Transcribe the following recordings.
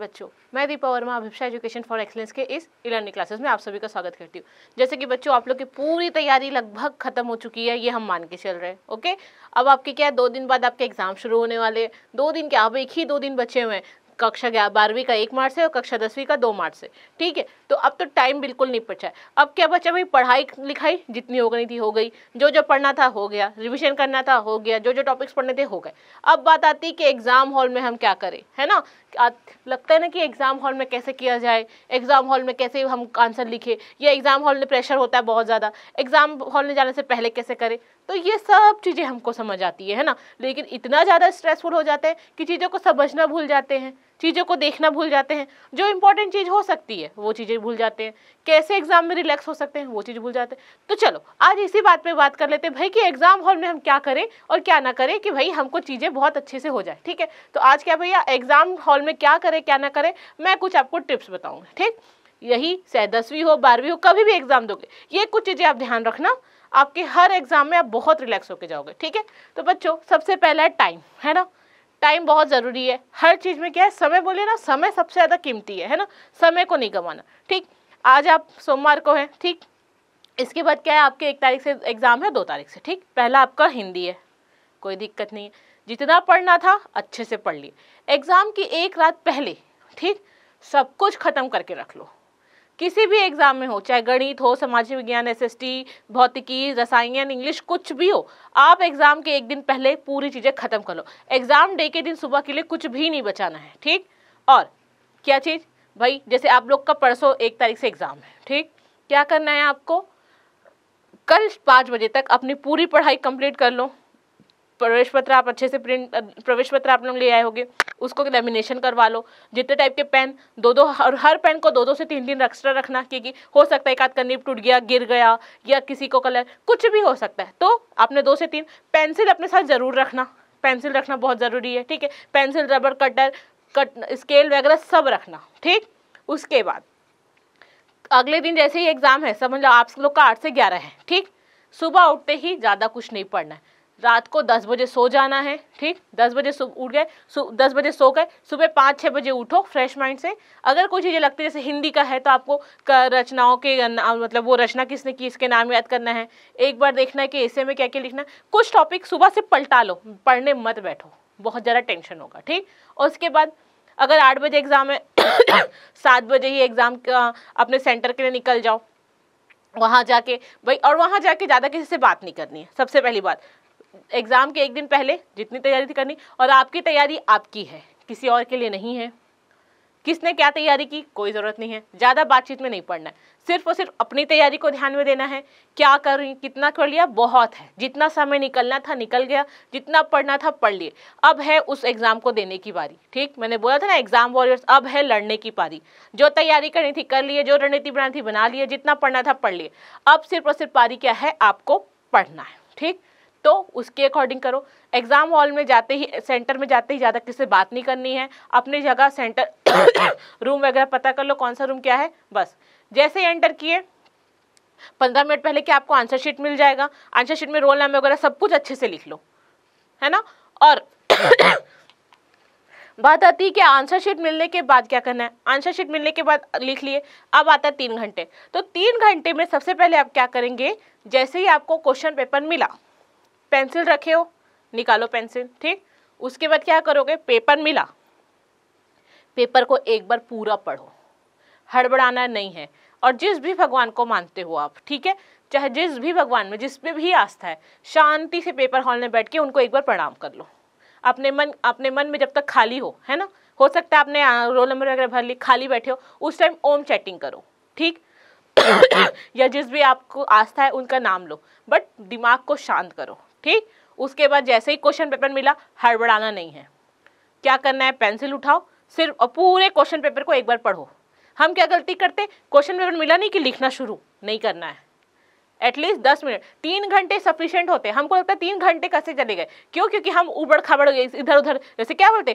बच्चों मैं दीपा वर्मा अभिपा एजुकेशन फॉर एक्सलेंस के इस ई लर्निंग क्लासेस में आप सभी का स्वागत करती हूँ जैसे कि बच्चों आप लोग की पूरी तैयारी लगभग खत्म हो चुकी है ये हम मान के चल रहे हैं ओके अब आपके क्या है दो दिन बाद आपके एग्जाम शुरू होने वाले दो दिन के अब एक ही दो दिन बचे हुए हैं कक्षा ग्यारह बारहवीं का एक मार्च से और कक्षा दसवीं का दो मार्च से ठीक है तो अब तो टाइम बिल्कुल नहीं पचा है अब क्या बचा भाई पढ़ाई लिखाई जितनी हो गई थी हो गई जो जो पढ़ना था हो गया रिवीजन करना था हो गया जो जो टॉपिक्स पढ़ने थे हो गए अब बात आती है कि एग्जाम हॉल में हम क्या करें है ना लगता है ना कि एग्ज़ाम हॉल में कैसे किया जाए एग्ज़ाम हॉल में कैसे हम आंसर लिखे या एग्ज़ाम हॉल में प्रेशर होता है बहुत ज़्यादा एग्ज़ाम हॉल में जाने से पहले कैसे करें तो ये सब चीज़ें हमको समझ आती है, है ना लेकिन इतना ज़्यादा स्ट्रेसफुल हो जाते हैं कि चीज़ों को समझना भूल जाते हैं चीज़ों को देखना भूल जाते हैं जो इंपॉर्टेंट चीज़ हो सकती है वो चीज़ें भूल जाते हैं कैसे एग्जाम में रिलैक्स हो सकते हैं वो चीज़ भूल जाते हैं तो चलो आज इसी बात पर बात कर लेते हैं भाई कि एग्जाम हॉल में हम क्या करें और क्या ना करें कि भाई हमको चीज़ें बहुत अच्छे से हो जाए ठीक है तो आज क्या भैया एग्जाम हॉल में क्या करें क्या ना करें मैं कुछ आपको टिप्स बताऊँगा ठीक यही चाहे दसवीं हो बारहवीं हो कभी भी एग्जाम दोगे ये कुछ चीज़ें आप ध्यान रखना आपके हर एग्जाम में आप बहुत रिलैक्स होकर जाओगे ठीक है तो बच्चों सबसे पहला है टाइम है ना टाइम बहुत ज़रूरी है हर चीज़ में क्या है समय बोलिए ना समय सबसे ज़्यादा कीमती है है ना समय को नहीं गंवाना ठीक आज आप सोमवार को हैं ठीक इसके बाद क्या है आपके एक तारीख से एग्ज़ाम है दो तारीख से ठीक पहला आपका हिंदी है कोई दिक्कत नहीं है जितना पढ़ना था अच्छे से पढ़ लिए एग्ज़ाम की एक रात पहले ठीक सब कुछ ख़त्म करके रख लो किसी भी एग्जाम में हो चाहे गणित हो सामाजिक विज्ञान एस भौतिकी रसायन इंग्लिश कुछ भी हो आप एग्जाम के एक दिन पहले पूरी चीज़ें खत्म कर लो एग्जाम डे के दिन सुबह के लिए कुछ भी नहीं बचाना है ठीक और क्या चीज़ भाई जैसे आप लोग का परसों एक तारीख से एग्ज़ाम है ठीक क्या करना है आपको कल पाँच बजे तक अपनी पूरी पढ़ाई कंप्लीट कर लो प्रवेश पत्र आप अच्छे से प्रिंट प्रवेश पत्र आप लोग ले आए होगे उसको लेमिनेशन करवा लो जितने टाइप के पेन दो दो और हर पेन को दो दो से तीन दिन एक्स्ट्रा रखना क्योंकि हो सकता है एक आध का निप टूट गया गिर गया या किसी को कलर कुछ भी हो सकता है तो आपने दो से तीन पेंसिल अपने साथ ज़रूर रखना पेंसिल रखना बहुत ज़रूरी है ठीक है pencil rubber cutter cut scale वगैरह सब रखना ठीक उसके बाद अगले दिन जैसे ही एग्ज़ाम है समझ लो आप लोग का आठ से ग्यारह है ठीक सुबह उठते ही ज़्यादा कुछ नहीं पढ़ना है रात को दस बजे सो जाना है ठीक दस बजे सुबह उठ गए दस बजे सो गए सुबह पाँच छः बजे उठो फ्रेश माइंड से अगर कोई चीज़ें लगती है जैसे हिंदी का है तो आपको रचनाओं के मतलब वो रचना किसने की इसके नाम याद करना है एक बार देखना है कि ऐसे में क्या क्या लिखना है कुछ टॉपिक सुबह से पलटा लो पढ़ने मत बैठो बहुत ज़्यादा टेंशन होगा ठीक और उसके बाद अगर आठ बजे एग्ज़ाम है सात बजे ही एग्ज़ाम अपने सेंटर के लिए निकल जाओ वहाँ जाके भाई और वहाँ जाके ज़्यादा किसी से बात नहीं करनी है सबसे पहली बात एग्ज़ाम के एक दिन पहले जितनी तैयारी थी करनी और आपकी तैयारी आपकी है किसी और के लिए नहीं है किसने क्या तैयारी की कोई ज़रूरत नहीं है ज़्यादा बातचीत में नहीं पढ़ना है सिर्फ और सिर्फ अपनी तैयारी को ध्यान में देना है क्या कर रही कितना कर लिया बहुत है जितना समय निकलना था निकल गया जितना पढ़ना था पढ़ लिए अब है उस एग्ज़ाम को देने की बारी ठीक मैंने बोला था ना एग्ज़ाम वॉरियर्स अब है लड़ने की पारी जो तैयारी करनी थी कर लिए जो रणनीति बनानी थी बना लिए जितना पढ़ना था पढ़ लिए अब सिर्फ और सिर्फ पारी क्या है आपको पढ़ना है ठीक तो उसके अकॉर्डिंग करो एग्ज़ाम हॉल में जाते ही सेंटर में जाते ही ज़्यादा किसी से बात नहीं करनी है अपनी जगह सेंटर रूम वगैरह पता कर लो कौन सा रूम क्या है बस जैसे ही एंटर किए पंद्रह मिनट पहले कि आपको आंसर शीट मिल जाएगा आंसर शीट में रोल नंबर वगैरह सब कुछ अच्छे से लिख लो है ना और बात आती है कि आंसर शीट मिलने के बाद क्या करना है आंसर शीट मिलने के बाद लिख लिए अब आता है तीन घंटे तो तीन घंटे में सबसे पहले आप क्या करेंगे जैसे ही आपको क्वेश्चन पेपर मिला पेंसिल रखे हो निकालो पेंसिल ठीक उसके बाद क्या करोगे पेपर मिला पेपर को एक बार पूरा पढ़ो हड़बड़ाना नहीं है और जिस भी भगवान को मानते हो आप ठीक है चाहे जिस भी भगवान में जिस पे भी आस्था है शांति से पेपर हॉल में बैठ के उनको एक बार प्रणाम कर लो अपने मन अपने मन में जब तक खाली हो है ना हो सकता है आपने रोल नंबर वगैरह भर ली खाली बैठे हो उस टाइम ओम चैटिंग करो ठीक या जिस भी आपको आस्था है उनका नाम लो बट दिमाग को शांत करो ठीक उसके बाद जैसे ही क्वेश्चन पेपर मिला हड़बड़ाना नहीं है क्या करना है पेंसिल उठाओ सिर्फ और पूरे क्वेश्चन पेपर को एक बार पढ़ो हम क्या गलती करते क्वेश्चन पेपर मिला नहीं कि लिखना शुरू नहीं करना है एटलीस्ट दस मिनट तीन घंटे सफिशियंट होते हमको लगता है तीन घंटे कैसे चले गए क्यों क्योंकि हम उबड़ खाबड़ गए इधर उधर जैसे क्या बोलते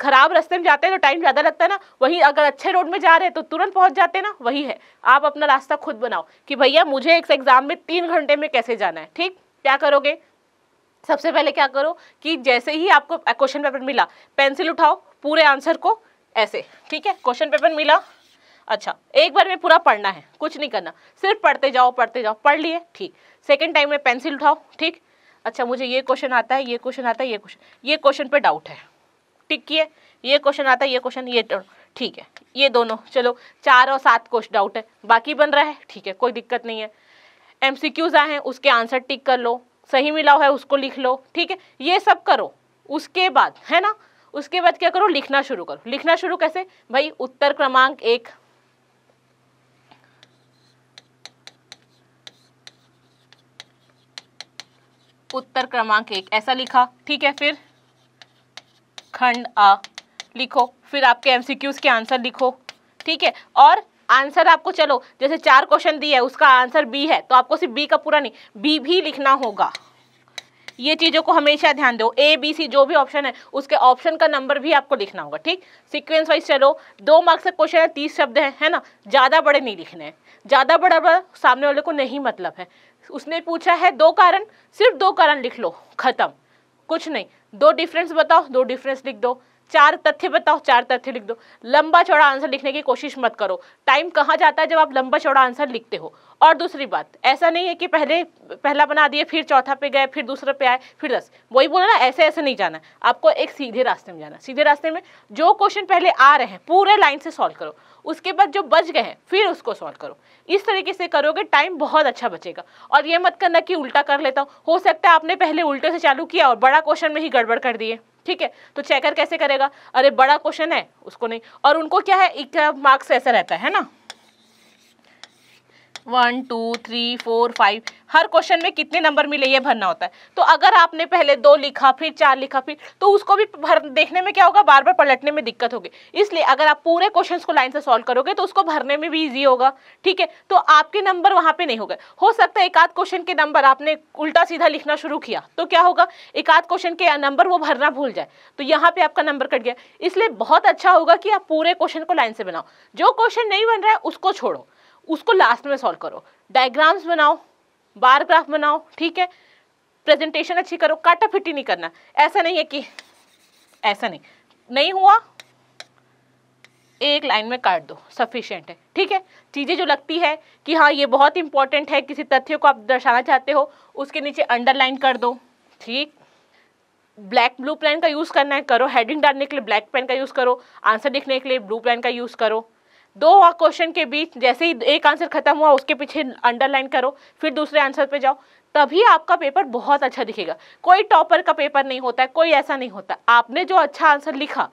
खराब रास्ते में जाते हैं तो टाइम ज़्यादा लगता है ना वहीं अगर अच्छे रोड में जा रहे हैं तो तुरंत पहुंच जाते हैं ना वही है आप अपना रास्ता खुद बनाओ कि भैया मुझे एक एग्ज़ाम में तीन घंटे में कैसे जाना है ठीक क्या करोगे सबसे पहले क्या करो कि जैसे ही आपको क्वेश्चन पेपर मिला पेंसिल उठाओ पूरे आंसर को ऐसे ठीक है क्वेश्चन पेपर मिला अच्छा एक बार में पूरा पढ़ना है कुछ नहीं करना सिर्फ पढ़ते जाओ पढ़ते जाओ पढ़ लिए ठीक सेकेंड टाइम में पेंसिल उठाओ ठीक अच्छा मुझे ये क्वेश्चन आता है ये क्वेश्चन आता है ये क्वेश्चन ये क्वेश्चन पे डाउट है ठीक किए ये क्वेश्चन आता है ये क्वेश्चन ये ठीक है ये दोनों चलो चार और सात क्वेश्चन डाउट है बाकी बन रहा है ठीक है कोई दिक्कत नहीं है एम आए हैं उसके आंसर टिक कर लो सही मिला हुआ है उसको लिख लो ठीक है ये सब करो उसके बाद है ना उसके बाद क्या करो लिखना शुरू करो लिखना शुरू कैसे भाई उत्तर क्रमांक एक उत्तर क्रमांक एक ऐसा लिखा ठीक है फिर खंड आ लिखो फिर आपके एमसीक्यूज के आंसर लिखो ठीक है और आंसर आपको चलो जैसे चार क्वेश्चन दिया है उसका आंसर बी है तो आपको सिर्फ बी का पूरा नहीं बी भी लिखना होगा ये चीज़ों को हमेशा ध्यान दो ए बी सी जो भी ऑप्शन है उसके ऑप्शन का नंबर भी आपको लिखना होगा ठीक सीक्वेंस वाइज चलो दो मार्क्स का क्वेश्चन है तीस शब्द है है ना ज़्यादा बड़े नहीं लिखने हैं ज़्यादा बड़ा बड़ा सामने वाले को नहीं मतलब है उसने पूछा है दो कारण सिर्फ दो कारण लिख लो ख़त्म कुछ नहीं दो डिफरेंस बताओ दो डिफरेंस लिख दो चार तथ्य बताओ चार तथ्य लिख दो लंबा चौड़ा आंसर लिखने की कोशिश मत करो टाइम कहाँ जाता है जब आप लंबा चौड़ा आंसर लिखते हो और दूसरी बात ऐसा नहीं है कि पहले पहला बना दिए फिर चौथा पे गए फिर दूसरे पे आए फिर दस वही बोला ना ऐसे ऐसे नहीं जाना आपको एक सीधे रास्ते में जाना सीधे रास्ते में जो क्वेश्चन पहले आ रहे हैं पूरे लाइन से सॉल्व करो उसके बाद जो बच गए हैं फिर उसको सॉल्व करो इस तरीके से करोगे टाइम बहुत अच्छा बचेगा और ये मत करना कि उल्टा कर लेता हूँ हो सकता है आपने पहले उल्टे से चालू किया और बड़ा क्वेश्चन में ही गड़बड़ कर दिए ठीक है तो चेकर कैसे करेगा अरे बड़ा क्वेश्चन है उसको नहीं और उनको क्या है एक मार्क्स ऐसा रहता है ना one two three four five हर क्वेश्चन में कितने नंबर मिले ये भरना होता है तो अगर आपने पहले दो लिखा फिर चार लिखा फिर तो उसको भी भर देखने में क्या होगा बार बार पलटने में दिक्कत होगी इसलिए अगर आप पूरे क्वेश्चन को लाइन से सॉल्व करोगे तो उसको भरने में भी ईजी होगा ठीक है तो आपके नंबर वहाँ पे नहीं होगा हो सकता है एक आध क्वेश्चन के नंबर आपने उल्टा सीधा लिखना शुरू किया तो क्या होगा एक आध क्वेश्चन के नंबर वो भरना भूल जाए तो यहाँ पे आपका नंबर कट गया इसलिए बहुत अच्छा होगा कि आप पूरे क्वेश्चन को लाइन से बनाओ जो क्वेश्चन नहीं बन रहा है उसको छोड़ो उसको लास्ट में सॉल्व करो डायग्राम्स बनाओ बार ग्राफ बनाओ ठीक है प्रेजेंटेशन अच्छी करो काटा फिटी नहीं करना ऐसा नहीं है कि ऐसा नहीं नहीं हुआ एक लाइन में काट दो सफिशियंट है ठीक है चीज़ें जो लगती है कि हाँ ये बहुत इंपॉर्टेंट है किसी तथ्य को आप दर्शाना चाहते हो उसके नीचे अंडरलाइन कर दो ठीक ब्लैक ब्लू पेन का यूज़ करना है करो हेडिंग डालने के लिए ब्लैक पेन का यूज़ करो आंसर लिखने के लिए ब्लू पेन का यूज़ करो दो क्वेश्चन के बीच जैसे ही एक आंसर खत्म हुआ उसके पीछे अंडरलाइन करो फिर दूसरे आंसर पे जाओ तभी आपका पेपर बहुत अच्छा दिखेगा कोई टॉपर का पेपर नहीं होता है कोई ऐसा नहीं होता आपने जो अच्छा आंसर लिखा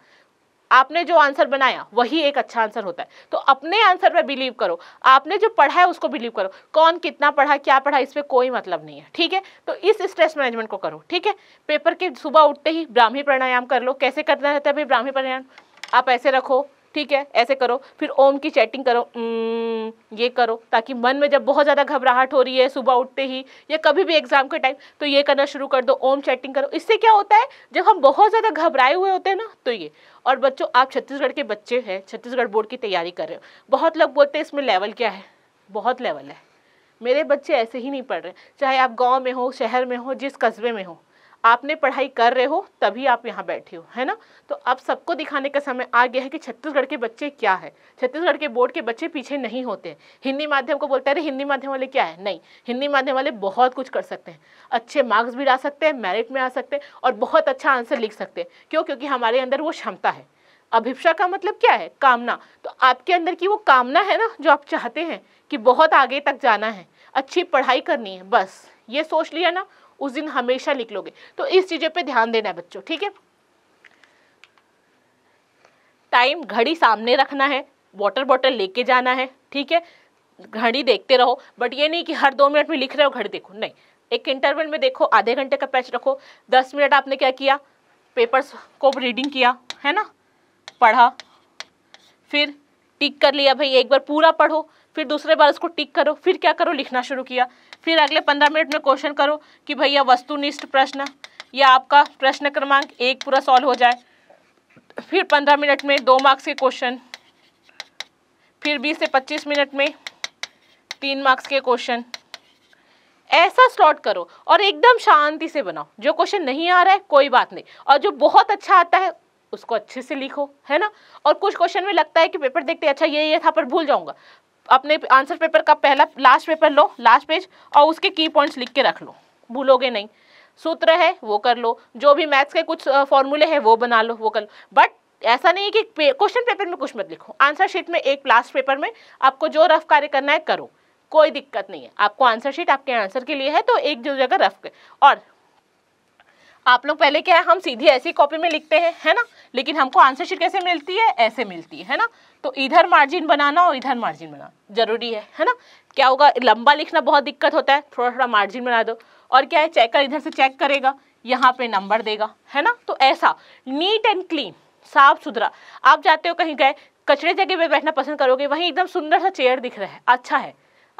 आपने जो आंसर बनाया वही एक अच्छा आंसर होता है तो अपने आंसर पर बिलीव करो आपने जो पढ़ा है उसको बिलीव करो कौन कितना पढ़ा क्या पढ़ा इस पर कोई मतलब नहीं है ठीक है तो इस स्ट्रेस मैनेजमेंट को करो ठीक है पेपर के सुबह उठते ही ब्राह्मी प्राणायाम कर लो कैसे करना रहता है भाई ब्राह्मी प्राणायाम आप ऐसे रखो ठीक है ऐसे करो फिर ओम की चैटिंग करो हम्म, ये करो ताकि मन में जब बहुत ज़्यादा घबराहट हो रही है सुबह उठते ही या कभी भी एग्ज़ाम के टाइम तो ये करना शुरू कर दो ओम चैटिंग करो इससे क्या होता है जब हम बहुत ज़्यादा घबराए हुए होते हैं ना तो ये और बच्चों आप छत्तीसगढ़ के बच्चे हैं छत्तीसगढ़ बोर्ड की तैयारी कर रहे हो बहुत लोग बोलते हैं इसमें लेवल क्या है बहुत लेवल है मेरे बच्चे ऐसे ही नहीं पढ़ रहे चाहे आप गांव में हो शहर में हो जिस कस्बे में हो आपने पढ़ाई कर रहे हो तभी आप यहाँ बैठे हो है ना तो अब सबको दिखाने का समय आ गया है कि छत्तीसगढ़ के बच्चे क्या है छत्तीसगढ़ के बोर्ड के बच्चे पीछे नहीं होते हिंदी माध्यम को बोलते हैं अरे हिंदी माध्यम वाले क्या है नहीं हिंदी माध्यम वाले बहुत कुछ कर सकते हैं अच्छे मार्क्स भी ला सकते हैं मेरिट में आ सकते हैं और बहुत अच्छा आंसर लिख सकते हैं क्यों क्योंकि हमारे अंदर वो क्षमता है अभिप्सा का मतलब क्या है कामना तो आपके अंदर की वो कामना है ना जो आप चाहते हैं कि बहुत आगे तक जाना है अच्छी पढ़ाई करनी है बस ये सोच लिया ना उस दिन हमेशा लिख लोगे तो इस चीज़ों पे ध्यान देना है बच्चों ठीक है टाइम घड़ी सामने रखना है वाटर बॉटल लेके जाना है ठीक है घड़ी देखते रहो बट ये नहीं कि हर दो मिनट में लिख रहे हो घड़ी देखो नहीं एक इंटरवल में देखो आधे घंटे का पैच रखो दस मिनट आपने क्या किया पेपर्स को रीडिंग किया है ना पढ़ा फिर टिक कर लिया भाई एक बार पूरा पढ़ो फिर दूसरे बार उसको टिक करो फिर क्या करो लिखना शुरू किया फिर अगले पंद्रह मिनट में क्वेश्चन करो कि भैया वस्तुनिष्ठ प्रश्न या आपका प्रश्न क्रमांक एक पूरा सॉल्व हो जाए फिर पंद्रह मिनट में दो मार्क्स के क्वेश्चन फिर बीस से पच्चीस मिनट में तीन मार्क्स के क्वेश्चन ऐसा स्लॉट करो और एकदम शांति से बनाओ जो क्वेश्चन नहीं आ रहा है कोई बात नहीं और जो बहुत अच्छा आता है उसको अच्छे से लिखो है ना और कुछ क्वेश्चन में लगता है कि पेपर देखते अच्छा ये ये था पर भूल जाऊंगा अपने आंसर पेपर का पहला लास्ट पेपर लो लास्ट पेज और उसके की पॉइंट्स लिख के रख लो भूलोगे नहीं सूत्र है वो कर लो जो भी मैथ्स के कुछ फॉर्मूले हैं वो बना लो वो कर लो बट ऐसा नहीं है कि क्वेश्चन पेपर में कुछ मत लिखो आंसर शीट में एक लास्ट पेपर में आपको जो रफ कार्य करना है करो कोई दिक्कत नहीं है आपको आंसर शीट आपके आंसर के लिए है तो एक जो जगह रफ और आप लोग पहले क्या है हम सीधे ऐसी कॉपी में लिखते हैं है ना लेकिन हमको आंसर शीट कैसे मिलती है ऐसे मिलती है ना तो इधर मार्जिन बनाना और इधर मार्जिन बनाना जरूरी है है ना क्या होगा लंबा लिखना बहुत दिक्कत होता है थोड़ा थोड़ा मार्जिन बना दो और क्या है चेकर इधर से चेक करेगा यहाँ पे नंबर देगा है ना तो ऐसा नीट एंड क्लीन साफ सुथरा आप जाते हो कहीं गए कचरे जगह पे बैठना पसंद करोगे वहीं एकदम सुंदर सा चेयर दिख रहा है अच्छा है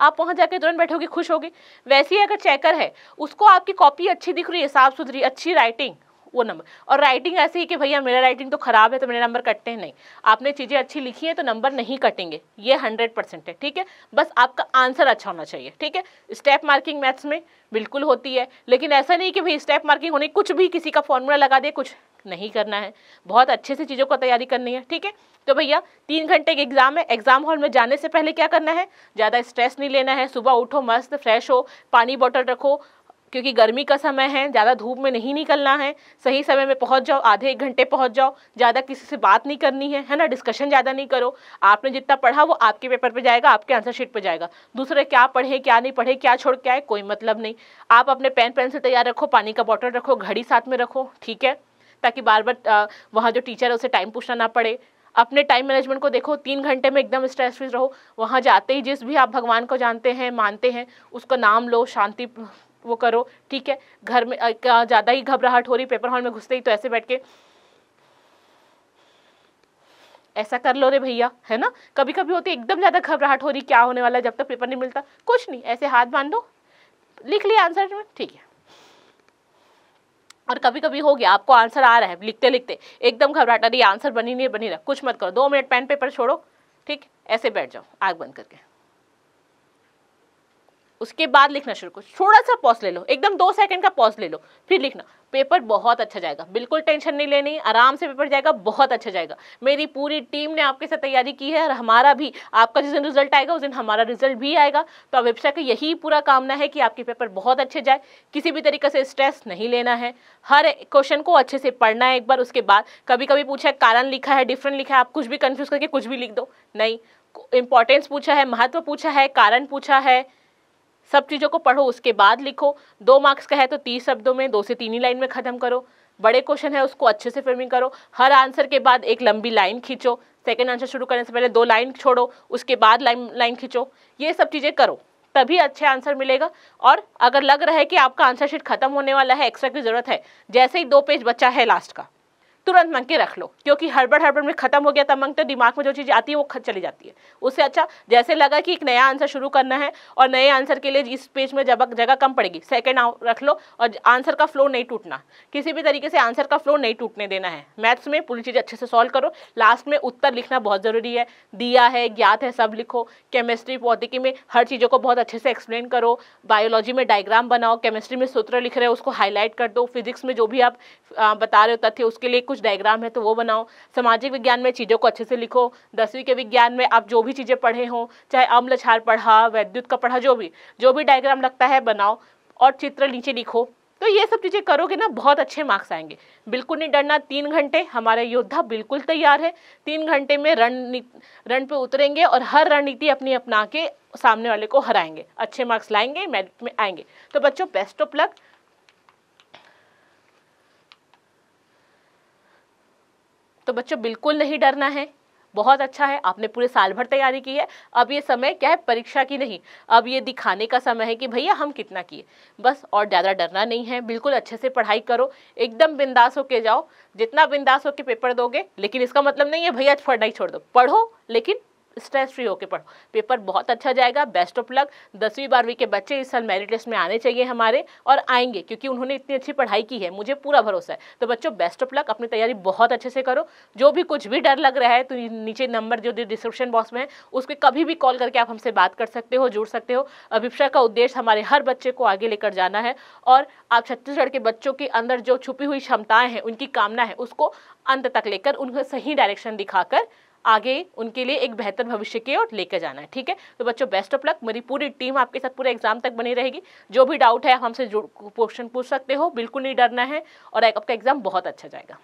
आप वहाँ जाकर तुरंत बैठोगे खुश होगे वैसे ही अगर चेकर है उसको आपकी कॉपी अच्छी दिख रही है साफ सुथरी अच्छी राइटिंग वो नंबर और राइटिंग ऐसी है कि भैया मेरा राइटिंग तो खराब है तो मेरे नंबर कटते हैं नहीं आपने चीज़ें अच्छी लिखी हैं तो नंबर नहीं कटेंगे ये हंड्रेड परसेंट है ठीक है बस आपका आंसर अच्छा होना चाहिए ठीक है स्टेप मार्किंग मैथ्स में बिल्कुल होती है लेकिन ऐसा नहीं कि भाई स्टेप मार्किंग होने कुछ भी किसी का फॉर्मूला लगा दे कुछ नहीं करना है बहुत अच्छे से चीज़ों को तैयारी करनी है ठीक है तो भैया तीन घंटे के एग्ज़ाम है एग्ज़ाम हॉल में जाने से पहले क्या करना है ज़्यादा स्ट्रेस नहीं लेना है सुबह उठो मस्त फ्रेश हो पानी बॉटल रखो क्योंकि गर्मी का समय है ज़्यादा धूप में नहीं निकलना है सही समय में पहुँच जाओ आधे एक घंटे पहुँच जाओ ज़्यादा किसी से बात नहीं करनी है है ना डिस्कशन ज़्यादा नहीं करो आपने जितना पढ़ा वो आपके पेपर पर पे जाएगा आपके आंसर शीट पर जाएगा दूसरे क्या पढ़े क्या नहीं पढ़े क्या छोड़ के आए कोई मतलब नहीं आप अपने पेन पेंसिल तैयार रखो पानी का बॉटल रखो घड़ी साथ में रखो ठीक है ताकि बार बार वहाँ जो टीचर है उसे टाइम पूछना ना पड़े अपने टाइम मैनेजमेंट को देखो तीन घंटे में एकदम स्ट्रेस फ्री रहो वहाँ जाते ही जिस भी आप भगवान को जानते हैं मानते हैं उसका नाम लो शांति वो करो ठीक है घर में ज़्यादा ही घबराहट हो रही पेपर हॉल में घुसते ही तो ऐसे बैठ के ऐसा कर लो रे भैया है ना कभी कभी होती एकदम ज़्यादा घबराहट हो रही क्या होने वाला जब तक पेपर नहीं मिलता कुछ नहीं ऐसे हाथ बांध दो लिख लिया आंसर में ठीक है और कभी कभी हो गया आपको आंसर आ रहा है लिखते लिखते एकदम घबराहट अरे आंसर बनी नहीं बनी रहा कुछ मत करो दो मिनट पेन पेपर छोड़ो ठीक ऐसे बैठ जाओ आग बंद करके उसके बाद लिखना शुरू करो थोड़ा सा पॉज ले लो एकदम दो सेकंड का पॉज ले लो फिर लिखना पेपर बहुत अच्छा जाएगा बिल्कुल टेंशन नहीं लेनी आराम से पेपर जाएगा बहुत अच्छा जाएगा मेरी पूरी टीम ने आपके साथ तैयारी की है और हमारा भी आपका जिस दिन रिजल्ट आएगा उस दिन हमारा रिजल्ट भी आएगा तो वेबसाइट का यही पूरा कामना है कि आपके पेपर बहुत अच्छे जाए किसी भी तरीके से स्ट्रेस नहीं लेना है हर क्वेश्चन को अच्छे से पढ़ना है एक बार उसके बाद कभी कभी पूछा है कारण लिखा है डिफरेंट लिखा है आप कुछ भी कन्फ्यूज़ करके कुछ भी लिख दो नहीं इंपॉर्टेंस पूछा है महत्व पूछा है कारण पूछा है सब चीज़ों को पढ़ो उसके बाद लिखो दो मार्क्स का है तो तीस शब्दों में दो से तीन ही लाइन में ख़त्म करो बड़े क्वेश्चन है उसको अच्छे से फ्रेमिंग करो हर आंसर के बाद एक लंबी लाइन खींचो सेकेंड आंसर शुरू करने से पहले दो लाइन छोड़ो उसके बाद लाइन लाइन खींचो ये सब चीज़ें करो तभी अच्छे आंसर मिलेगा और अगर लग रहा है कि आपका आंसर शीट खत्म होने वाला है एक्स्ट्रा की ज़रूरत है जैसे ही दो पेज बचा है लास्ट का तुरंत मंग के रख लो क्योंकि हड़बड़ हड़बड़ में खत्म हो गया तब मंग तो दिमाग में जो चीज़ आती है वो चली जाती है उससे अच्छा जैसे लगा कि एक नया आंसर शुरू करना है और नए आंसर के लिए इस पेज में जब जगह कम पड़ेगी सेकेंड रख लो और आंसर का फ्लो नहीं टूटना किसी भी तरीके से आंसर का फ्लो नहीं टूटने देना है मैथ्स में पूरी चीज़ अच्छे से सॉल्व करो लास्ट में उत्तर लिखना बहुत ज़रूरी है दिया है ज्ञात है सब लिखो केमिस्ट्री पौधिकी में हर चीज़ों को बहुत अच्छे से एक्सप्लेन करो बायोलॉजी में डायग्राम बनाओ केमिस्ट्री में सूत्र लिख रहे हो उसको हाईलाइट कर दो फिजिक्स में जो भी आप बता रहे हो तथ्य उसके लिए कुछ कुछ डायग्राम है तो वो बनाओ सामाजिक विज्ञान में चीज़ों को अच्छे से लिखो दसवीं के विज्ञान में आप जो भी चीज़ें पढ़े हों चाहे अम्लछार पढ़ा वैद्युत का पढ़ा जो भी जो भी डायग्राम लगता है बनाओ और चित्र नीचे लिखो तो ये सब चीज़ें करोगे ना बहुत अच्छे मार्क्स आएंगे बिल्कुल नहीं डरना तीन घंटे हमारे योद्धा बिल्कुल तैयार है तीन घंटे में रण रण पे उतरेंगे और हर रणनीति अपनी अपना के सामने वाले को हराएंगे अच्छे मार्क्स लाएंगे मेरिट में आएंगे तो बच्चों बेस्ट ऑफ लक तो बच्चों बिल्कुल नहीं डरना है बहुत अच्छा है आपने पूरे साल भर तैयारी की है अब ये समय क्या है परीक्षा की नहीं अब ये दिखाने का समय है कि भैया हम कितना किए बस और ज़्यादा डरना नहीं है बिल्कुल अच्छे से पढ़ाई करो एकदम बिंदास होके जाओ जितना बिंदास होके पेपर दोगे लेकिन इसका मतलब नहीं है भैया पढ़ना ही छोड़ दो पढ़ो लेकिन स्ट्रेस फ्री होकर पढ़ो पेपर बहुत अच्छा जाएगा बेस्ट ऑफ लक दसवीं बारहवीं के बच्चे इस साल मेरिट लिस्ट में आने चाहिए हमारे और आएंगे क्योंकि उन्होंने इतनी अच्छी पढ़ाई की है मुझे पूरा भरोसा है तो बच्चों बेस्ट ऑफ लक अपनी तैयारी बहुत अच्छे से करो जो भी कुछ भी डर लग रहा है तो नीचे नंबर जो डिस्क्रिप्शन बॉक्स में है उस पर कभी भी कॉल करके आप हमसे बात कर सकते हो जुड़ सकते हो अभिप्सा का उद्देश्य हमारे हर बच्चे को आगे लेकर जाना है और आप छत्तीसगढ़ के बच्चों के अंदर जो छुपी हुई क्षमताएं हैं उनकी कामना है उसको अंत तक लेकर उन्हें सही डायरेक्शन दिखाकर आगे उनके लिए एक बेहतर भविष्य की ओर लेकर जाना है ठीक है तो बच्चों बेस्ट ऑफ लक मेरी पूरी टीम आपके साथ पूरे एग्जाम तक बनी रहेगी जो भी डाउट है आप हमसे क्वेश्चन पूछ सकते हो बिल्कुल नहीं डरना है और आपका एग्जाम बहुत अच्छा जाएगा